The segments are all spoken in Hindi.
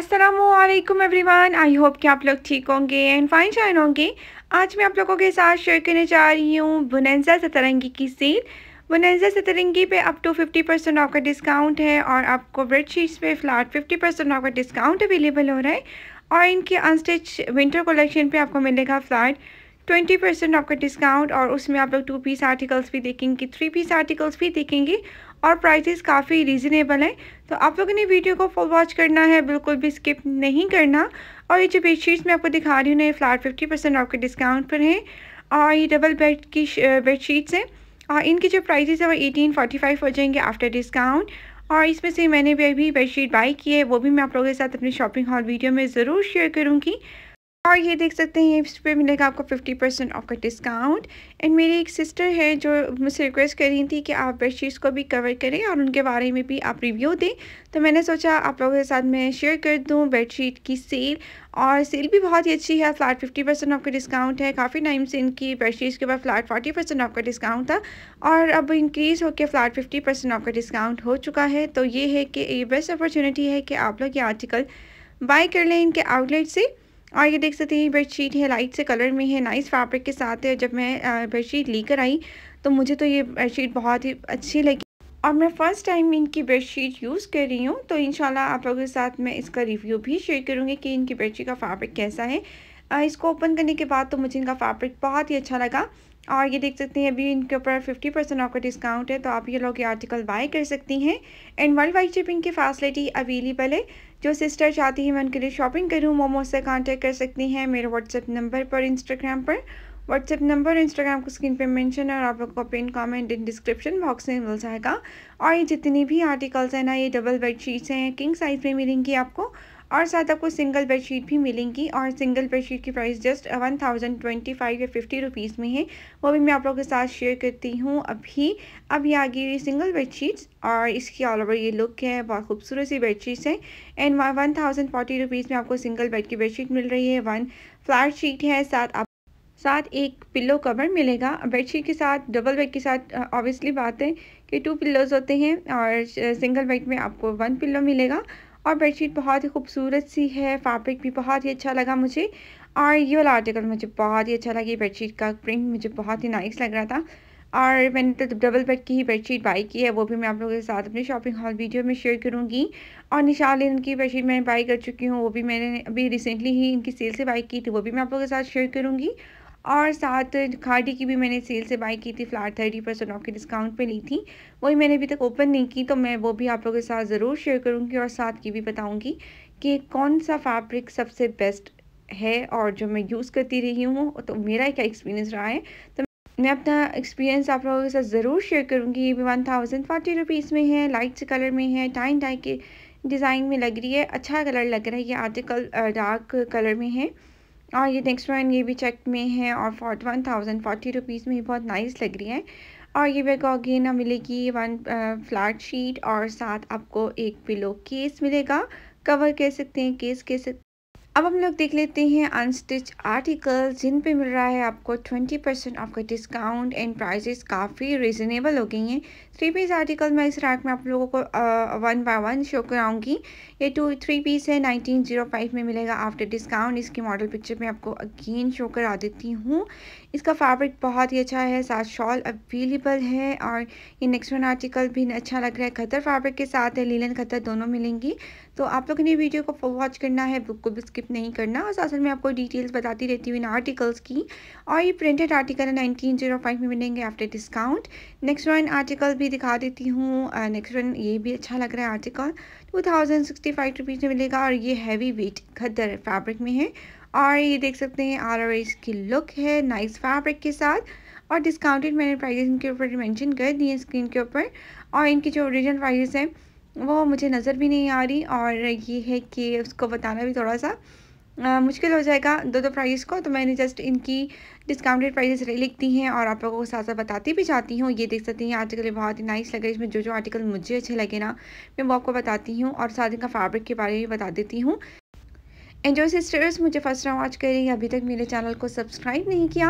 असलम एवरीवान आई होप कि आप लोग ठीक होंगे एंड फाइन शाइन होंगे आज मैं आप लोगों के साथ शेयर करने जा रही हूँ बुनैजा सतरंगी की सेल बुनैजा सतरंगी पे अप टू 50 परसेंट आपका डिस्काउंट है और आपको बेडशीट्स पे फ्लैट 50 परसेंट का डिस्काउंट अवेलेबल हो रहा है और इनके अनस्टिच विंटर कलेक्शन पे आपको मिलेगा फ्लैट ट्वेंटी परसेंट आपका डिस्काउंट और उसमें आप लोग टू पीस आर्टिकल्स भी देखेंगे थ्री पीस आर्टिकल्स भी देखेंगे और प्राइसेस काफ़ी रीज़नेबल हैं तो आप लोगों ने वीडियो को फुल वॉच करना है बिल्कुल भी स्किप नहीं करना और ये जो बेडशीट्स मैं आपको दिखा रही हूँ ना ये फ्लैट फिफ्टी परसेंट आपके डिस्काउंट पर हैं और ये डबल बेड की बेडशीट्स हैं और इनके जो प्राइसेस है वो एटीन फोर्टी फाइव हो जाएंगे आफ्टर डिस्काउंट और इसमें से मैंने भी अभी बेडशीट बाई की है वो भी मैं आप लोगों के साथ अपने शॉपिंग हॉल वीडियो में ज़रूर शेयर करूँगी और ये देख सकते हैं इस पर मिलेगा आपको 50 परसेंट ऑफ का डिस्काउंट एंड मेरी एक सिस्टर है जो मुझसे रिक्वेस्ट कर रही थी कि आप बेडशीट्स को भी कवर करें और उनके बारे में भी आप रिव्यू दें तो मैंने सोचा आप लोगों के साथ मैं शेयर कर दूं बेडशीट की सेल और सेल भी बहुत ही अच्छी है फ्लैट 50 परसेंट का डिस्काउंट है काफ़ी टाइम से इनकी बेडशीट्स के ऊपर फ्लैट फोर्टी परसेंट का डिस्काउंट था और अब इंक्रीज़ होकर फ्लैट फिफ्टी परसेंट का डिस्काउंट हो चुका है तो ये है कि ये बेस्ट अपॉर्चुनिटी है कि आप लोग ये आर्टिकल बाई कर लें इनके आउटलेट से और ये देख सकते हैं बेडशीट है लाइट से कलर में है नाइस फैब्रिक के साथ है जब मैं बेडशीट लेकर आई तो मुझे तो ये बेडशीट बहुत ही अच्छी लगी और मैं फ़र्स्ट टाइम इनकी बेडशीट यूज़ कर रही हूँ तो इनशाला आप लोगों के साथ मैं इसका रिव्यू भी शेयर करूँगी कि इनकी बेडशीट का फैब्रिक कैसा है इसको ओपन करने के बाद तो मुझे इनका फैब्रिक बहुत ही अच्छा लगा और ये देख सकते हैं अभी इनके ऊपर फिफ्टी परसेंट ऑफ का डिस्काउंट है तो आप ये लोग ये आर्टिकल बाय कर सकती हैं एंड वर्ल्ड वाइड शिपिंग की फैसिलिटी अवेलेबल है जो सिस्टर चाहती हैं मैं उनके लिए शॉपिंग करूँ मोमो से कॉन्टेक्ट कर सकती हैं मेरे व्हाट्सएप नंबर पर इंस्टाग्राम पर व्हाट्सएप नंबर इंस्टाग्राम को स्क्रीन पर मैंशन है और आप लोग को pin comment in description box में मिल जाएगा और ये जितनी भी आर्टिकल्स हैं ना ये डबल बेडशीट्स हैं किंग साइज में मिलेंगी आपको और साथ आपको सिंगल बेडशीट भी मिलेंगी और सिंगल बेडशीट की price just one thousand twenty five या फिफ्टी रुपीज़ में है वो भी मैं आप लोगों के साथ शेयर करती हूँ अभी अभी आ गई सिंगल बेडशीट्स और इसकी ऑल ओवर ये लुक है बहुत खूबसूरत सी बेडशीट्स हैं and one thousand forty rupees में आपको सिंगल बेड की बेडशीट मिल रही है वन फ्लैट शीट है साथ आप साथ एक पिल्लो कवर मिलेगा बेडशीट के साथ डबल बेड के साथ ऑब्वियसली बात है कि टू पिल्लोज़ होते हैं और सिंगल बेड में आपको वन पिल्लो मिलेगा और बेडशीट बहुत ही खूबसूरत सी है फैब्रिक भी बहुत ही अच्छा लगा मुझे और ये वाला आर्टिकल मुझे बहुत ही अच्छा लगा बेडशीट का प्रिंट मुझे बहुत ही नाइस लग रहा था और मैंने तो डबल बेड की ही बेडशीट बाई की है वो भी मैं आप लोगों के साथ अपने शॉपिंग हॉल वीडियो में शेयर करूँगी और निशाल इनकी बेडशीट मैंने बाई कर चुकी हूँ वो भी मैंने अभी रिसेंटली ही इनकी सेल से बाई की थी वो भी मैं आप लोगों के साथ शेयर करूँगी और साथ खाडी की भी मैंने सेल से बाई की थी फ्लैट थर्टी परसेंट ऑफ के डिस्काउंट पे ली थी वही मैंने अभी तक ओपन नहीं की तो मैं वो भी आप लोगों के साथ ज़रूर शेयर करूँगी और साथ की भी बताऊँगी कि कौन सा फैब्रिक सबसे बेस्ट है और जो मैं यूज़ करती रही हूँ तो मेरा क्या एक्सपीरियंस रहा है तो मैं अपना एक्सपीरियंस आप लोगों के साथ ज़रूर शेयर करूँगी ये भी वन थाउजेंड फोर्टी रुपीज़ में है लाइट से कलर में है टाइन टाइम के डिज़ाइन में लग रही है अच्छा कलर लग रहा है ये आर्टिकल डार्क कलर में है और हाँ, ये नेक्स्ट वन ये भी चेक में है और for one thousand forty rupees में बहुत नाइस लग रही है और ये मेरे को अगेन मिलेगी वन फ्लैट शीट और साथ आपको एक पिलो केस मिलेगा कवर कह सकते हैं केस कह सकते अब हम लोग देख लेते हैं अनस्टिच आर्टिकल जिन पे मिल रहा है आपको 20 परसेंट आपका डिस्काउंट एंड प्राइजेस काफ़ी रिजनेबल हो गई हैं थ्री पीस आर्टिकल मैं इस रैक में आप लोगों को वन बाय वन शो कराऊंगी ये टू थ्री पीस है 1905 में मिलेगा आफ्टर डिस्काउंट इसकी मॉडल पिक्चर में आपको अगेन शो करा देती हूँ इसका फैब्रिक बहुत ही अच्छा है साथ शॉल अवेलेबल है और ये नेक्स्ट वन आर्टिकल भी अच्छा लग रहा है खतर फैब्रिक के साथ है लीलन खतर दोनों मिलेंगी तो आप लोगों ने वीडियो को फुल वॉच करना है बुक को भी स्किप नहीं करना और साथ में आपको डिटेल्स बताती रहती हूँ इन आर्टिकल्स की और ये प्रिंटेड आर्टिकल है नाइनटीन जीरो फाइव में मिलेंगे after discount next one article भी दिखा देती हूँ नेक्स्ट वन ये भी अच्छा लग रहा है article two thousand sixty five rupees में मिलेगा और ये हैवी वेट खद्दर फैब्रिक में है और ये देख सकते हैं आर आर की लुक है नाइस फैब्रिक के साथ और डिस्काउंटेड मैंने प्राइजेस इनके ऊपर मेंशन कर दिए स्क्रीन के ऊपर और इनके जो ओरिजिनल प्राइजेस हैं वो मुझे नज़र भी नहीं आ रही और ये है कि उसको बताना भी थोड़ा सा आ, मुश्किल हो जाएगा दो दो प्राइस को तो मैंने जस्ट इनकी डिस्काउंटेड प्राइसेस लिख लिखती हैं और आप लोगों को साथ साथ बताती भी चाहती हूँ ये देख सकती हैं आर्टिकल बहुत ही नाइस लगे इसमें जो जो आर्टिकल मुझे अच्छे लगे ना मैं वो आपको बताती हूँ और साथ इनका फैब्रिक के बारे में बता देती हूँ एंजॉय सिस्टर्स मुझे फर्स्ट टाइम कर रही है अभी तक मेरे चैनल को सब्सक्राइब नहीं किया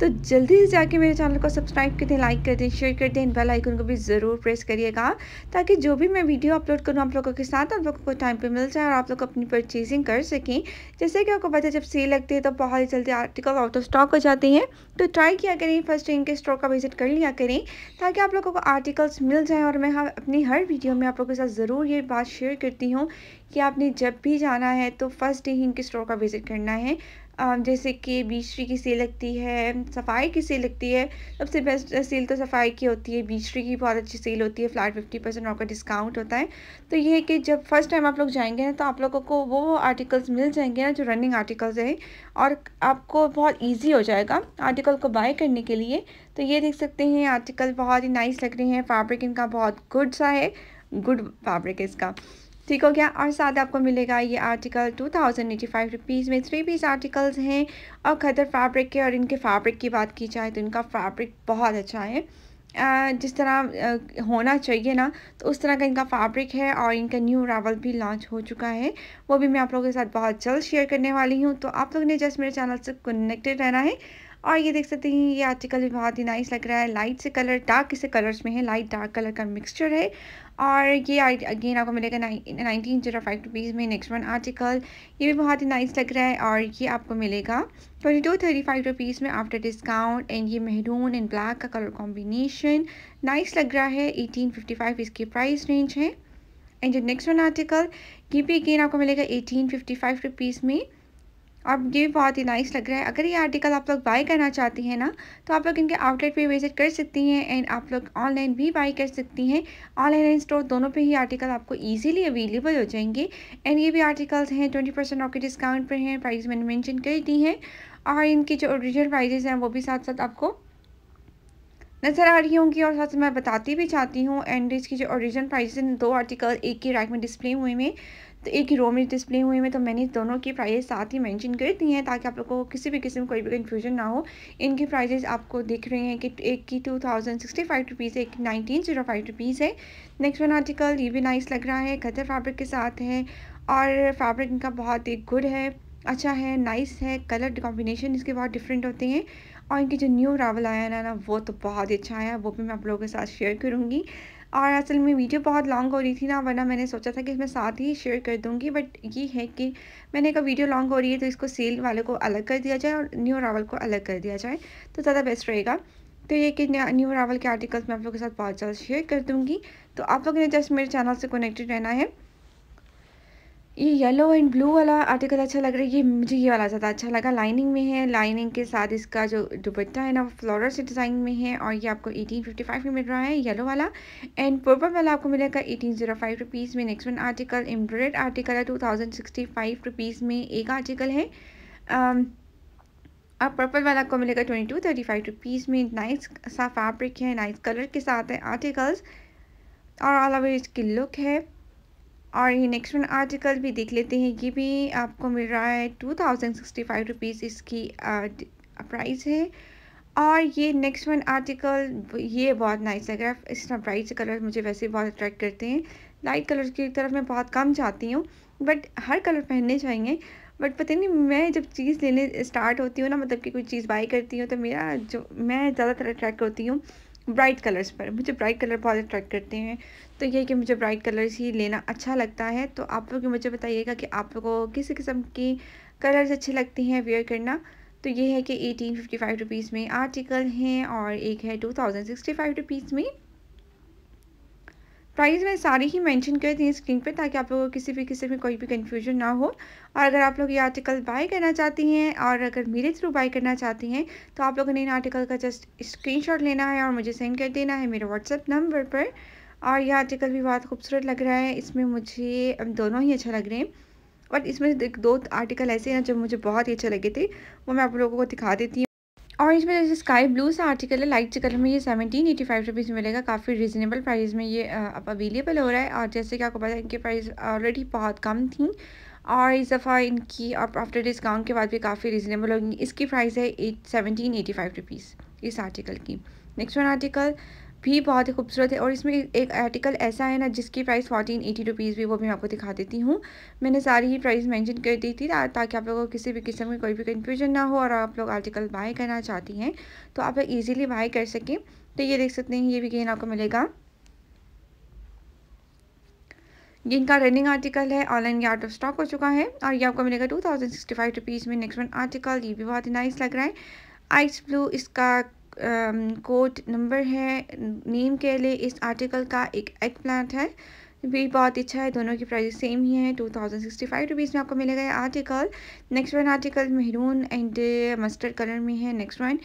तो जल्दी से जाके मेरे चैनल को सब्सक्राइब कर दें लाइक कर दें शेयर कर दें बेल आइकन को भी ज़रूर प्रेस करिएगा ताकि जो भी मैं वीडियो अपलोड करूँ आप लोगों के साथ आप लोगों को टाइम पे मिल जाए और आप लोग अपनी परचेजिंग कर सकें जैसे कि आपको पता है जब सेल लगती है तो बहुत ही जल्दी आर्टिकल आउट ऑफ स्टॉक हो जाते हैं तो ट्राई किया करें फर्स्ट टाइम के स्टॉक का विजिट कर लिया करें ताकि आप लोगों को आर्टिकल्स मिल जाएँ और मैं अपनी हर वीडियो में आप लोगों के साथ ज़रूर ये बात शेयर करती हूँ कि आपने जब भी जाना है तो फर्स्ट सकते हैं इनके स्टोर का विज़िट करना है जैसे कि बीचरी की सेल लगती है सफ़ाई की सेल लगती है सबसे बेस्ट सेल तो सफ़ाई की होती है बीचरी की बहुत अच्छी सेल होती है फ्लैट फिफ्टी परसेंट का डिस्काउंट होता है तो ये है कि जब फर्स्ट टाइम आप लोग जाएंगे ना तो आप लोगों को वो आर्टिकल्स मिल जाएंगे ना जो रनिंग आर्टिकल्स हैं और आपको बहुत ईजी हो जाएगा आर्टिकल को बाय करने के लिए तो ये देख सकते हैं आर्टिकल बहुत ही नाइस लग रहे हैं फैब्रिक इनका बहुत गुड सा है गुड फैब्रिक है इसका ठीक हो गया और साथ आपको मिलेगा ये article two thousand eighty five rupees में थ्री पीस आर्टिकल्स हैं और खदर फैब्रिक के और इनके फैब्रिक की बात की जाए तो इनका फैब्रिक बहुत अच्छा है जिस तरह होना चाहिए ना तो उस तरह का इनका फैब्रिक है और इनका न्यू रावल भी लॉन्च हो चुका है वो भी मैं आप लोगों के साथ बहुत जल्द शेयर करने वाली हूँ तो आप लोग ने जस्ट मेरे चैनल से कनेक्टेड रहना है और ये देख सकते हैं ये आर्टिकल भी बहुत ही नाइस लग रहा है लाइट से कलर डार्क से कलर्स में है लाइट डार्क कलर का मिक्सचर है और ये अगेन आपको मिलेगा नाइनटीन जीरो फाइव रुपीज़ में नेक्स्ट वन आर्टिकल ये भी बहुत ही नाइस लग रहा है और ये आपको मिलेगा twenty two thirty five rupees में आफ्टर डिस्काउंट एंड ये मेहरून एंड ब्लैक का कलर कॉम्बिनेशन नाइस लग रहा है एटीन फिफ्टी फाइव इसकी प्राइस रेंज है एंड जो नेक्स्ट वन आर्टिकल ये भी अगेन आपको मिलेगा एटीन फिफ्टी फाइव रुपीज़ में आप ये भी बहुत ही नाइस लग रहा है अगर ये आर्टिकल आप लोग बाई करना चाहती हैं ना तो आप लोग इनके आउटलेट पे विजिट कर सकती हैं एंड आप लोग ऑनलाइन भी बाई कर सकती हैं ऑनलाइन एंड स्टोर दोनों पे ही आर्टिकल आपको इजीली अवेलेबल हो जाएंगे एंड ये भी आर्टिकल्स हैं ट्वेंटी परसेंट आपके डिस्काउंट पर हैं प्राइस मैंने मैंशन कर दी हैं और इनकी जो ओरिजिनल प्राइजेज़ हैं वो भी साथ साथ आपको नज़र आ रही होंगी और साथ साथ मैं बताती भी चाहती हूँ एंड इसकी जो ओरिजिनल प्राइजेज हैं दो आर्टिकल एक ही रैक में डिस्प्ले हुए हैं तो एक ही रो में डिस्प्ले हुए हैं तो मैंने दोनों की प्राइस साथ ही मेंशन कर दी हैं ताकि आप लोगों को किसी भी किस्म कोई भी कन्फ्यूजन ना हो इनकी प्राइजेज़ आपको दिख रही हैं कि एक की two thousand sixty five rupees है एक नाइनटीन जीरो फाइव रुपीज़ है नेक्स्ट वन आर्टिकल ये भी नाइस लग रहा है खतर फैब्रिक के साथ है और फैब्रिक इनका बहुत ही गुड है अच्छा है नाइस है कलर कॉम्बिनेशन इसके बहुत डिफरेंट होते हैं और इनके जो न्यू रावल आया है ना वो तो बहुत ही अच्छा आया वो भी मैं आप लोगों के साथ शेयर करूँगी और असल में वीडियो बहुत लॉन्ग हो रही थी ना वरना मैंने सोचा था कि मैं साथ ही शेयर कर दूँगी बट ये है कि मैंने कहा वीडियो लॉन्ग हो रही है तो इसको सेल वाले को अलग कर दिया जाए और न्यू रावल को अलग कर दिया जाए तो ज़्यादा बेस्ट रहेगा तो ये कि न्यू रावल के आर्टिकल्स मैं आप लोगों के साथ बहुत ज़्यादा शेयर कर दूँगी तो आप लोगों ने जस्ट मेरे चैनल से कनेक्टेड रहना है ये येलो एंड ब्लू वाला आर्टिकल अच्छा लग रहा है ये मुझे ये वाला ज़्यादा अच्छा लगा लाइनिंग में है लाइनिंग के साथ इसका जो दुपट्टा है ना वो फ्लोरल से डिज़ाइन में है और ये आपको 1855 में मिल रहा है येलो वाला एंड पर्पल वाला आपको मिलेगा 1805 जीरो में next one article embroidered article है टू थाउजेंड में एक आर्टिकल है um, अब पर्पल वाला आपको मिलेगा twenty two thirty five rupees में नाइस सा फैब्रिक है नाइस कलर के साथ है आर्टिकल्स और ऑल ओवर इसकी लुक है और ये नेक्स्ट वन आर्टिकल भी देख लेते हैं ये भी आपको मिल रहा है two thousand sixty five rupees इसकी प्राइस है और ये नेक्स्ट वन आर्टिकल ये बहुत नाइस लग रहा है इसका ब्राइट से कलर मुझे वैसे बहुत अट्रैक्ट करते हैं लाइट कलर की तरफ मैं बहुत कम जाती हूँ बट हर कलर पहनने चाहिए बट पता नहीं मैं जब चीज़ लेने स्टार्ट होती हूँ ना मतलब कि कोई चीज़ बाई करती हूँ तो मेरा जो मैं ज़्यादातर अट्रैक्ट होती हूँ ब्राइट कलर्स पर मुझे ब्राइट कलर बहुत अट्रैक्ट करते हैं तो यही कि मुझे ब्राइट कलर्स ही लेना अच्छा लगता है तो आप लोग मुझे बताइएगा कि आप लोगों को किस किस्म की कलर्स अच्छे लगते हैं वेयर करना तो ये है कि एटीन फिफ्टी फाइव रुपीज़ में आर्टिकल हैं और एक है two thousand sixty five rupees में प्राइस मैं सारे ही मेंशन कर दी स्क्रीन पे ताकि आप लोगों को किसी भी किसी में कोई भी कंफ्यूजन ना हो और अगर आप लोग ये आर्टिकल बाय करना चाहती हैं और अगर मेरे थ्रू बाय करना चाहती हैं तो आप लोगों ने इन आर्टिकल का जस्ट स्क्रीनशॉट लेना है और मुझे सेंड कर देना है मेरे व्हाट्सएप नंबर पर और यह आर्टिकल भी बहुत खूबसूरत लग रहा है इसमें मुझे दोनों ही अच्छा लग रहे हैं और इसमें दो आर्टिकल ऐसे हैं जो मुझे बहुत ही अच्छे लगे थे वो मैं आप लोगों को दिखा देती हूँ ऑरेंज में जैसे स्काई ब्लू सा आर्टिकल है लाइट कलर में ये सेवनटीन एटी फाइव रुपीज़ मिलेगा काफ़ी रिजनेबल प्राइस में ये अब अवेलेबल हो रहा है और जैसे कि आपको पता है इनकी प्राइस ऑलरेडी बहुत कम थी और इस दफ़ा इनकी अब आफ्टर डिस्काउंट के बाद भी काफ़ी रिजनेबल होगी इसकी प्राइस है at seventeen eighty five rupees इस आर्टिकल की नेक्स्ट वन आर्टिकल भी बहुत ही खूबसूरत है और इसमें एक आर्टिकल ऐसा है ना जिसकी प्राइस फोर्टीन एटी रुपीज़ भी वो भी मैं आपको दिखा देती हूँ मैंने सारी ही प्राइस मेंशन कर दी थी ताकि आप लोगों को किसी भी किस्म की कोई भी कन्फ्यूजन ना हो और आप लोग आर्टिकल बाय करना चाहती हैं तो आप लोग ईजिली बाय कर सकें तो ये देख सकते हैं ये भी गेन आपको मिलेगा ये इनका रनिंग आर्टिकल है ऑनलाइन ये आउट ऑफ स्टॉक हो चुका है और ये आपको मिलेगा two thousand sixty five rupees में नेक्स्ट वन आर्टिकल ये भी बहुत ही नाइस लग रहा है आइस ब्लू इसका कोड नंबर है नेम के लिए इस आर्टिकल का एक एग प्लांट है भी बहुत अच्छा है दोनों की प्राइस सेम ही है two thousand sixty five rupees में आपको मिलेगा ये article next one article maroon and mustard colour में है नेक्स्ट वन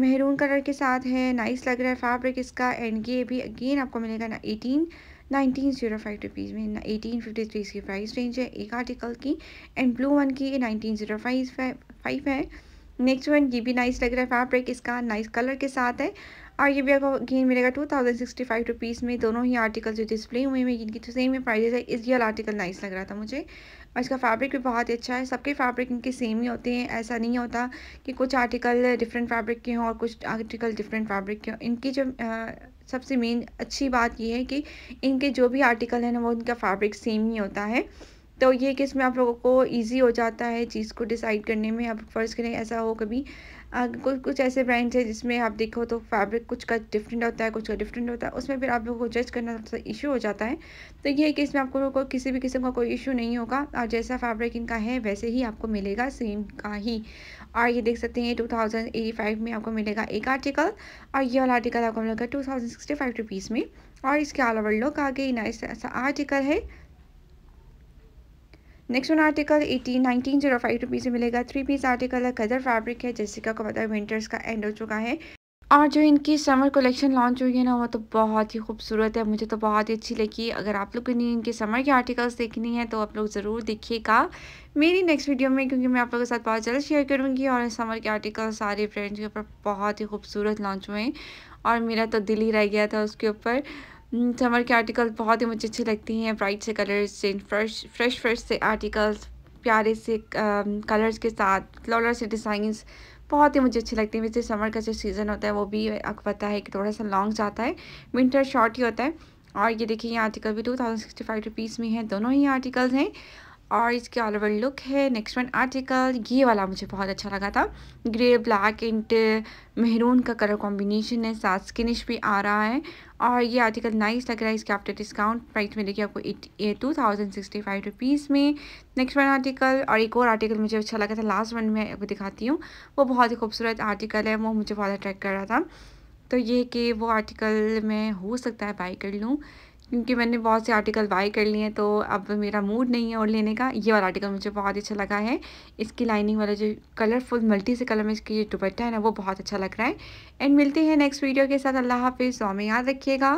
मेहरून कलर के साथ है नाइस लग रहा है फैब्रिक इसका एंड ये भी अगेन आपको मिलेगा ना eighteen nineteen zero five rupees में एटीन फिफ्टी थ्री इसकी प्राइस रेंज है एक आर्टिकल की एंड ब्लू वन की नाइनटीन ज़ीरो फाइव फाइव है नेक्स्ट वन ये भी नाइस लग रहा है फैब्रिक इसका नाइस कलर के साथ है और ये भी आपको अगेन मिलेगा two thousand sixty five rupees में दोनों ही आर्टिकल जो डिस्प्ले हुए हैं इनकी तो सेम ही प्राइजेस है इस ये आर्टिकल नाइस लग रहा था मुझे और इसका फैब्रिक भी बहुत ही अच्छा है सबके फैब्रिक इनके सेम ही होते हैं ऐसा नहीं होता कि कुछ आर्टिकल डिफरेंट फैब्रिक के हों और कुछ आर्टिकल डिफरेंट फैब्रिक के हों इनकी जो आ, सबसे मेन अच्छी बात यह है कि इनके जो भी आर्टिकल हैं ना वो इनका फैब्रिक सेम ही होता है तो ये केस में आप लोगों को ईजी हो जाता है चीज़ को डिसाइड करने में आप फ़र्ज़ करें ऐसा हो कभी कुछ कुछ ऐसे ब्रांड्स हैं जिसमें आप देखो तो फैब्रिक कुछ का डिफरेंट होता है कुछ का डिफरेंट होता है उसमें फिर आप लोगों को जज करना थोड़ा सा इशू हो जाता है तो ये केस में आपको को किसी भी किस्म का कोई इशू नहीं होगा और जैसा फैब्रिक इनका है वैसे ही आपको मिलेगा सेम का ही और ये देख सकते हैं टू थाउजेंड एटी फाइव में आपको मिलेगा एक आर्टिकल और ये वाला आर्टिकल आपको मिलेगा two thousand sixty five rupees में और इसके अलावा लोग आगे नाइस ऐसा आर्टिकल है next one article eighteen nineteen zero five rupees में मिलेगा थ्री पीस आर्टिकल है कदर फैब्रिक है जैसे का पता है विंटर्स का एंड हो चुका है और जो इनकी समर कलेक्शन लॉन्च हुई है ना वो तो बहुत ही खूबसूरत है मुझे तो बहुत ही अच्छी लगी अगर आप लोग को नहीं इनके समर के आर्टिकल्स देखनी है तो आप लोग ज़रूर देखिएगा मेरी नेक्स्ट वीडियो में क्योंकि मैं आप लोगों के साथ बहुत जल्द शेयर करूँगी और समर के आर्टिकल सारे फ्रेंड्स के ऊपर बहुत ही खूबसूरत लॉन्च हुए हैं और मेरा तो दिल ही रह गया था उसके ऊपर समर hmm, के आर्टिकल बहुत ही मुझे अच्छे लगते हैं ब्राइट से कलर्स से फ्रेश फ्रेश फ्रेश से आर्टिकल्स प्यारे से कलर्स um, के साथ लॉलर से डिज़ाइंस बहुत ही मुझे अच्छे लगते हैं वैसे समर का जो सीज़न होता है वो भी आपको पता है कि थोड़ा सा लॉन्ग जाता है विंटर शॉर्ट ही होता है और ये देखिए ये आर्टिकल भी two thousand sixty five rupees में है दोनों ही आर्टिकल्स हैं और इसके ऑल ओवर लुक है नेक्स्ट वन आर्टिकल ये वाला मुझे बहुत अच्छा लगा था ग्रे ब्लैक एंड मेहरून का कलर कॉम्बिनेशन है साथ स्किनिश भी आ रहा है और ये आर्टिकल नाइस लग रहा है इसके आफ्टर डिस्काउंट प्राइस में देखिए आपको at two thousand sixty five rupees में नेक्स्ट वन आर्टिकल और एक और आर्टिकल मुझे अच्छा लगा था लास्ट वन में आपको दिखाती हूँ वो बहुत ही खूबसूरत आर्टिकल है वो मुझे बहुत अट्रैक्ट कर रहा था तो ये कि वो आर्टिकल मैं हो सकता है बाई कर लूँ क्योंकि मैंने बहुत से आर्टिकल बाई कर लिए हैं तो अब मेरा मूड नहीं है और लेने का ये वाला आर्टिकल मुझे बहुत अच्छा लगा है इसकी लाइनिंग वाला जो कलरफुल मल्टी से कलर में इसकी जो दुपट्टा है ना वो बहुत अच्छा लग रहा है एंड मिलते हैं नेक्स्ट वीडियो के साथ अल्लाह हाफिज़ सौ में याद रखिएगा